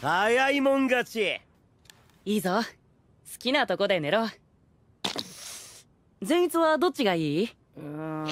早いもん勝ちいいぞ好きなとこで寝ろ前逸はどっちがいいうん